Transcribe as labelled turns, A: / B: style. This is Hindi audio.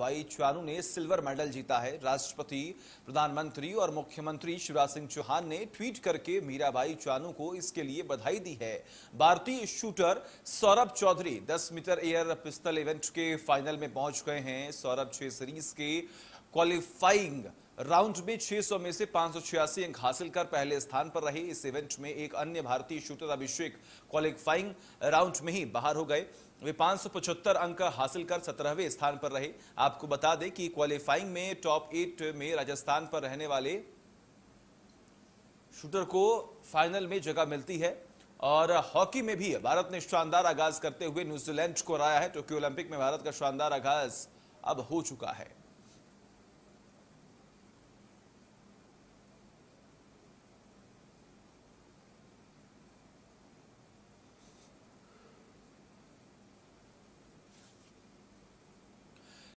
A: वाई चानू ने सिल्वर मेडल जीता है राष्ट्रपति प्रधानमंत्री और मुख्यमंत्री शिवराज सिंह चौहान ने ट्वीट करके मीराबाई चानू को इसके लिए बधाई दी है भारतीय shooter Saurabh Chaudhary 10 meter air pistol event के फाइनल में पहुंच गए हैं सौरभ छह सीरीज के क्वालिफाइंग राउंड में 600 में से पांच अंक हासिल कर पहले स्थान पर रहे इस इवेंट में एक अन्य भारतीय शूटर अभिषेक क्वालिफाइंग राउंड में ही बाहर हो गए वे पांच अंक हासिल कर सत्रहवें स्थान पर रहे आपको बता दें कि क्वालिफाइंग में टॉप एट में राजस्थान पर रहने वाले शूटर को फाइनल में जगह मिलती है और हॉकी में भी भारत ने शानदार आगाज करते हुए न्यूजीलैंड को हराया है टोक्यो ओलंपिक में भारत का शानदार आगाज अब हो चुका है